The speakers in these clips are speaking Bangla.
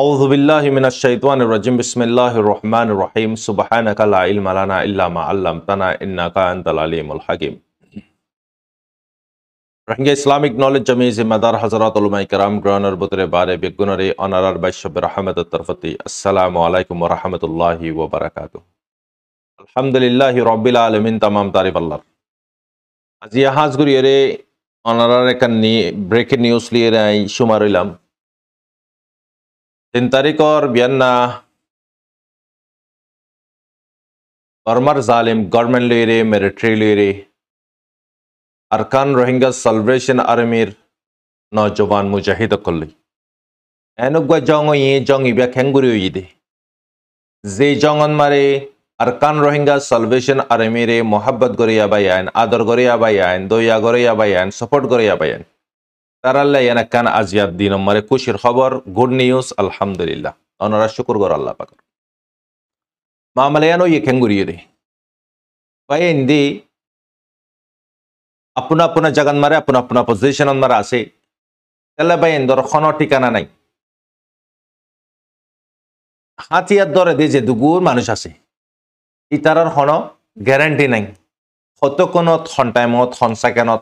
أعوذ بالله من الشيطان الرجيم بسم الله الرحمن الرحيم سبحانك لا علم لنا إلا ما علمتنا إنك أنت العليم الحكيم রোহিঙ্গা ইসলামিক নলেজ জমি জিম্মাদার হজরত উলমাই কেরাম গ্রহণের বুতরে বারে বেগুনরে অনারার বাইশবের আহমেদের তরফতি আসসালামু আলাইকুম রহমতুল্লাহি ওবরাকাত আলহামদুলিল্লাহ রব্বিল আলমিন তামাম তারিফ আল্লাহ আজি হাজগুরিয়ে অনারার এখান ব্রেকিং নিউজ লিয়ে সুমার হইলাম তিন তারিখর বিয়ান্না বর্মার জালিম গভর্নমেন্ট লুইরে মিলিটারি লুইরে আরকান রোহিঙ্গা সালভেশন আর্মির নজবান মুজাহিদ কল্লি এনুগা জং ইয়ে জং ইবা খেঙ্গুরি ইদে যে জঙ্গন মারে আরকান রোহিঙ্গা সালভেশন আর্মিরে মোহাব্বত গরিয়া বাই আইন আদর গরিয়া বাই আইন দইয়া গরিয়া বাই আইন সাপোর্ট গরিয়া বাই আইন তারাল্লাহ ইয়ানাক্কান আজিয়াব দিন নম্বরে খুশির খবর গুড নিউজ আলহামদুলিল্লাহ অনরা শুকুর গর আল্লাহ পাকর മാമലയാനോ യക്കെങ്കുരിയതെ പയന്തി জাগান അപ്പുന ജഗന്മാരെ അപ്പുന അപ്പുന പൊസിഷനന്മാരെ আছে তেলে ভাই এন্দর খন ঠিকানা নাই হাতিয়ার দরে দিয়ে যে দুগুর মানুষ আছে ইতারার হন গ্যারান্টি নাই হত কোনো থন টাইমত থন সেকেন্ডত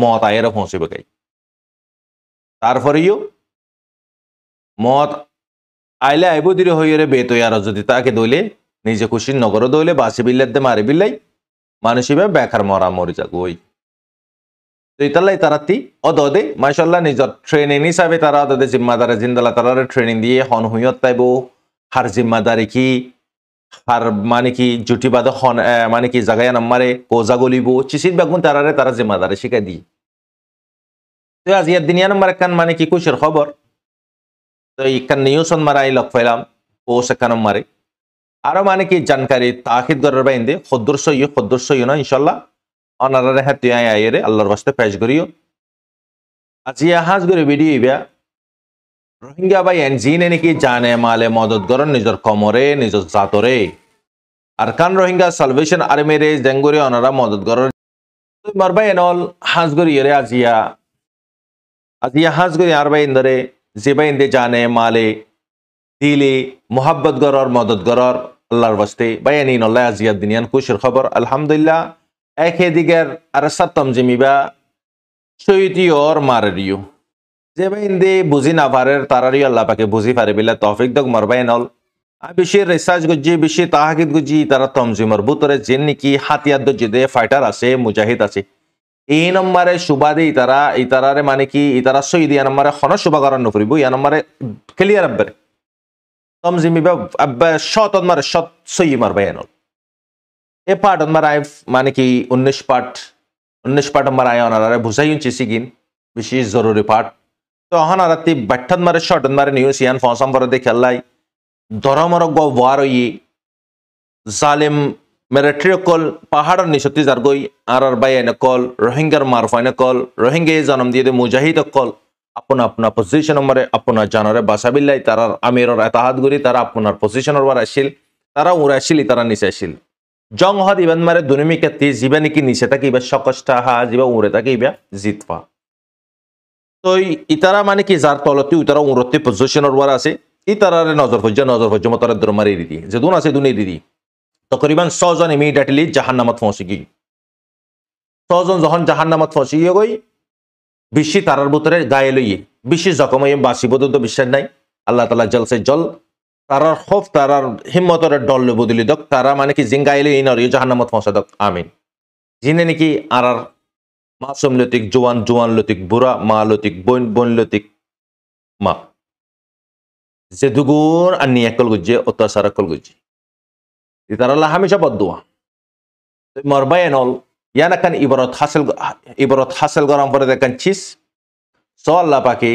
মত আয়ের পৌঁছিবগাই তারপরেও মত আইলে আইব দিরে হইরে বেতই আর যদি তাকে দইলে নিজে খুশি নগর দইলে বাসে বিল্লাতে মারি বিল্লাই মানুষ হিসেবে বেকার মরা মরি যাক ওই তো তারা তি অদে মাইশাল্লাহ নিজের ট্রেনিং হিসাবে তারা অদে জিম্মাদারে জিন্দালা তারা ট্রেনিং দিয়ে হন হুইয়ত পাইব হার জিম্মাদারি কি হার মানে কি জুটি বাদ হন মানে কি জাগায় নাম্বারে কোজা গলিব চিসির বেগুন তারারে তারা জিম্মাদারে শিখাই দিই 2024 mara mane ki kushir तो इकन न्यूज़ अन मरा इलक फैला पोस कन मरे आरो माने की जानकारी ताखिद कर रहे इंदे खुद यो खुद यो ना इंशाल्लाह और रहे आये रे अल्लाह वस्ते पेश करियो आज ये हाज करे वीडियो रोहिंग्या भाई एनजी ने की जाने माले मदद करन निजर कमोरे निजर जातोरे अरकान रोहिंग्या सल्वेशन आर्मी रे जंगोरे मदद करन मरबा एनॉल हाज करियो रे आज از یه حزگری اربعین বাই زیبین دے جانے مالے دلے محبت گرار مددگرار আল্লাহর ওয়াস্তে বায়ানিন আল্লাহ আজিয়াদ দিনিয়ান খুশির খবর আলহামদুলিল্লাহ একে দিগের আর সাত্তম জিমিবা সৈতি ওর মারেরিও জেবাই ইন্দে দে বুঝি না পারের তারারিও আল্লাহ পাকে বুঝি পারে বিলা তহফিক দক মরবাইন নল আর বেশি রেসাজ গুজি বেশি তাহাকিদ গুজি তারা তমজিমর বুতরে যে নাকি হাতিয়ার দর্জি ফাইটার আছে মুজাহিদ আছে এই নম্বরে সুবাদে ইতারা ইতারারে মানে কি ইতারা সইদি ইয়া নম্বরে হন শুভাকরণ নফরিব ইয়া নম্বরে ক্লিয়ার আব্বারে তমজিমি আব্বা সত অনমারে শত সই মারবে এনল এ পাঠ অনমার আয় মানে কি উনিশ পাঠ উনিশ পাঠ অনমার আয় অনারে বুঝাই চিসি সিগিন বিশেষ জরুরি পাঠ তো অহন আরাতি বাঠ্যাত মারে শট মারে নিউজ ইয়ান ফসম পরে দেখে আল্লাই ধরমর গো ওয়ার ইয়ে জালেম মেরেট্রিয়কল পাহাড়ের নিশক্তি জারগই আর আর বাই কল রোহিঙ্গার মারফা কল রোহিঙ্গাই জনম দিয়ে দে মুজাহিদ অকল আপনা আপনা পজিশন মারে আপনার জানরে বাসাবিল্লাই তারার এটা এতাহাত গুড়ি তারা আপনার পজিশনের বার আসিল তারা উড়ে আসিলি তারা নিচে আসিল জং হদ ইভেন মারে দুনিমিকে তি জিবা নাকি নিচে ইবা সকষ্টা হা জিবা উড়ে জিত জিতবা তো ইতারা মানে কি যার তলতে ইতারা উড়তে পজিশনের বার আছে ইতারারে নজর হজ্জা নজর হজ্জা মতারা দ্রমারি দিদি যে দুন আছে দুনে দিদি तकरीबन ছজন ইমিডিয়েটলি इमीडिएटली जहन्नमत पहुंचेगी ছজন जन जहन जहन्नमत पहुंचिए গই বিশ্ব তারার বুতরে গায়ে লইয়ে বিশ্ব জখম হয়ে বাঁচিব তো বিশ্বাস নাই আল্লাহ তালা জলসে জল তারার খফ তারার হিম্মতরে ডল বদলি দক তারা মানে কি জিন গায়ে লই নরিয়ে জাহান্নামত পৌঁছা দক আমিন জিনে নাকি আর আর মাসুম লতিক জোয়ান জোয়ান লতিক বুড়া মা লতিক বোন বোন লতিক মা যে দুগুণ আর নিয়ে একল অত্যাচার একল তারা হামেশা বদুয়া মরবায়নল ইয়ান একখান ইবরত হাসেল ইবরত হাসেল গরম পরে দেখান চিস স আল্লাহ পাকি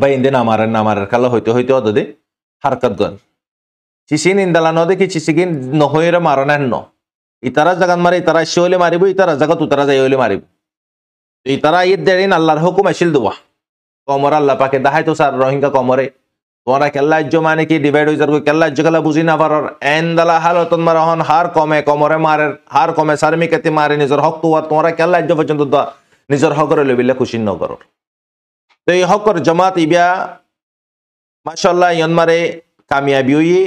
বা ইন্দিন আমার আমার কালো হইতে হইতে অদে হারকত গন চিসিন ইন্দালা ন দেখি চিসিকিন নহয়ের মারণের ন ইতারা জাগান মারে ইতারা সে হলে মারিব ইতারা জাগাত উতারা যাই হলে মারিব ইতারা ঈদ দেড়িন আল্লাহর হুকুম আসিল দোয়া কমর আল্লাহ পাকে দাহাই তো স্যার রোহিঙ্গা কমরে তোমরা কেল্লা রাজ্য মানে কি ডিভাইড হয়ে যাবে কেল্লা রাজ্য খেলা বুঝি না পারার এন দালা হাল তোমার হন হার কমে কমরে মারে হার কমে সার্মিক এতে মারে নিজের হক তো তোমরা কেল্লা রাজ্য পর্যন্ত নিজের হকরে লবিলে খুশি নগর তো এই হকর জমাত ইবিয়া মাসাল্লাহ ইয়নমারে কামিয়াবি হইয়ে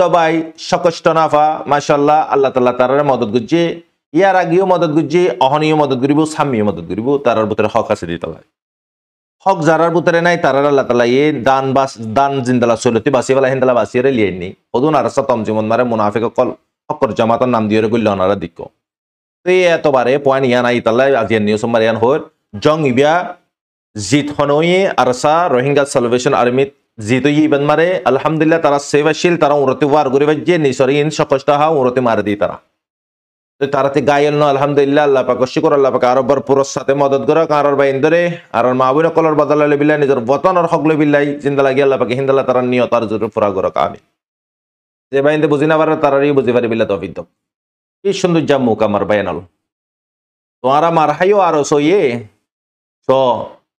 দবাই সকষ্ট নাফা মাসাল্লাহ আল্লাহ তাল্লাহ তারারে মদত গুজছে ইয়ার আগেও মদত গুজছে অহনীয় মদত করিব সামিও মদত করিব তারার ভিতরে হক আছে দিতে তালায় হক যারার বুতরে নাই তারার আল্লাহ তালা ইয়ে দান বাস দান জিন্দালা সৈলতি বাসি বেলা হিন্দালা বাসিয়ে লিয়ে নি অদুন আর সতম জীবন মারে মুনাফিক কল হকর জামাতার নাম দিয়ে গল্য অনারা দিক তো এই এতবারে পয়েন্ট ইয়ান আই তাল্লা আজি নিউ সোমবার ইয়ান হোর জং ইবিয়া জিত হনয়ে আরসা রোহিঙ্গা সালভেশন আর্মি জিত ইবেন মারে আলহামদুলিল্লাহ তারা সেবাশীল তারা উরতি ওয়ার করে যে ইন সকস্তা হা উরতি মারে দিই তারা তারাতে গাইল ন আলহামদুলিল্লাহ আল্লাহ পাক শিকর আল্লাহ পাক আরবর পুরস সাথে মদত করক আর বা ইন্দরে আর মা বুন কলর বদলালে বিল্লাহ নিজের বতনর হকলে বিল্লাই চিন্তা লাগি আল্লাহ পাকে হিন্দাল্লাহ তার নিয় জোর পুরা করো আমি যে ইন্দে বুঝি না পারে তারারই বুঝি পারি বিল্লা তফিদ কি সুন্দর যা মুখ আমার বাইন আলো তোমারা মার হাইও আর সইয়ে স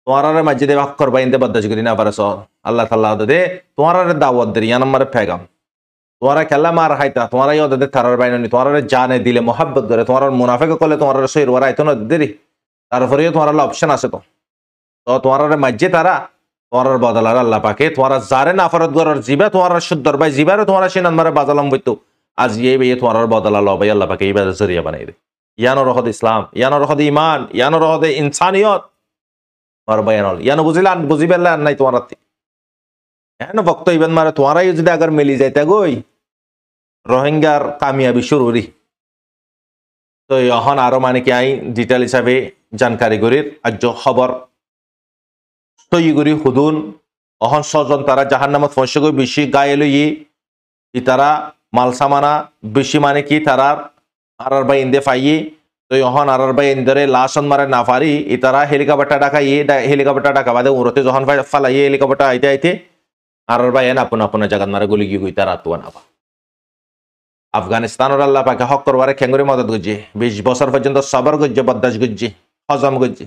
তোমার মাঝে দে বাক্কর বাইন্দে বদাজ করি না পারে স আল্লাহ তাল্লাহ দে তোমার দাওয়াত দে ইয়ান আমার ফেগাম তোমারা খেলা মার হাইতা তোমারাই ওদের থারার বাইনি তোমার জানে দিলে মহাব্বত ধরে তোমার মুনাফেকে করলে তোমার শরীর ওরা আইতো না দেরি তারপরে তোমার অপশন আছে তো তো তোমার মাঝে তারা তোমার বদলার আল্লাহ পাকে তোমার যারে নাফারত গরর জিবা তোমার সুদ্দর ভাই জিবারে তোমার সে নানমারে বাজালাম বইতো আজ এই বেয়ে তোমার বদলা লবাই আল্লাহ পাকে এই বাজার জরিয়া বানাই দে ইয়ান রহদ ইসলাম ইয়ান রহদ ইমান ইয়ান রহদে ইনসানিয়ত তোমার বয়ান ইয়ানো বুঝিলাম বুঝিবে নাই তোমার হ্যাঁ ভক্ত ইবেন মারে তোমারাই যদি আগার মিলি যাইতে গই রোহিঙ্গার কামিয়াবি শুরুরি তো এখন আরো মানে কি আই ডিটেল হিসাবে জানকারি গরির আজ খবর তো ইগুরি হুদুন অহন স্বজন তারা জাহান নামত ফসগো বেশি গায়ে লই ই তারা মালসামানা বেশি মানে কি তারার আরার বাই ইন্দে ফাইয়ে তো অহন আরার বাই ইন্দরে লাশন মারে না ফারি ই তারা হেলিকপ্টার ডাকা ইয়ে হেলিকপ্টার ডাকা বাদে উরতে যখন ফালাই হেলিকপ্টার আইতে আইতে আরার বাই এন আপন আপনার জাগাত মারে গুলি গিয়ে তারা তো না আফগানিস্তানর আল্লাহ পাকে হক করবার খেঙ্গুরি মদত গুজি বিশ বছর পর্যন্ত সবর গুজি বদাস গুজি হজম গুজি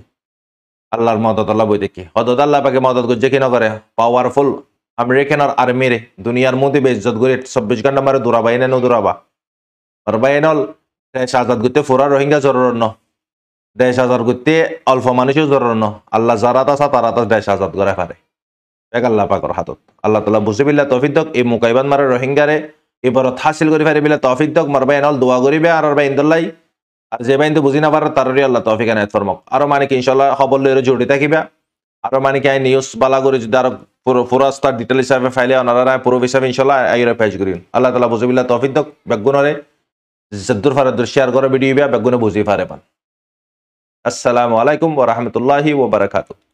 আল্লাহর মদত আল্লাহ বই দেখি হদত আল্লাহ পাকে মদত গুজি কি করে পাওয়ারফুল আমেরিকান আর আর্মিরে দুনিয়ার মধ্যে বেজত করে চব্বিশ ঘন্টা মারে দূরাবাই নেন দূরাবা আর নল দেশ আজাদ করতে ফুরা রোহিঙ্গা জরুর ন দেশ আজাদ করতে অল্প মানুষও জরুর ন আল্লাহ যারা তাছা তারা তাস দেশ আজাদ করে পারে এক আল্লাহ পাকর হাতত আল্লাহ তালা বুঝিবিল্লা তফিদক এই মুকাইবান মারে রোহিঙ্গারে ইবরত হাসিল করে ফারি বিলে তফিক দক মর ভাই হল দোয়া করিবে আর ভাই ইন্দুল্লাই আর যে ভাই বুঝি না পারার তার আল্লাহ তফিক এনায়ত ফরমক আরো মানে কি ইনশাল্লাহ খবর লইরে জড়িত থাকিবা আরো মানে কি নিউজ বালা করে যদি আর পুরো পুরো স্টার ডিটেল হিসাবে ফাইলে অনারা পুরো হিসাবে ইনশাল্লাহ আইরে পেজ করিন আল্লাহ তাআলা বুঝবিল্লাহ তফিক দক বেগুনরে জদ্দুর ফারাদুর শেয়ার করে ভিডিও বেগুনে বুঝি ফারে পান আসসালামু আলাইকুম ওরহামতুল্লাহি রাহমাতুল্লাহি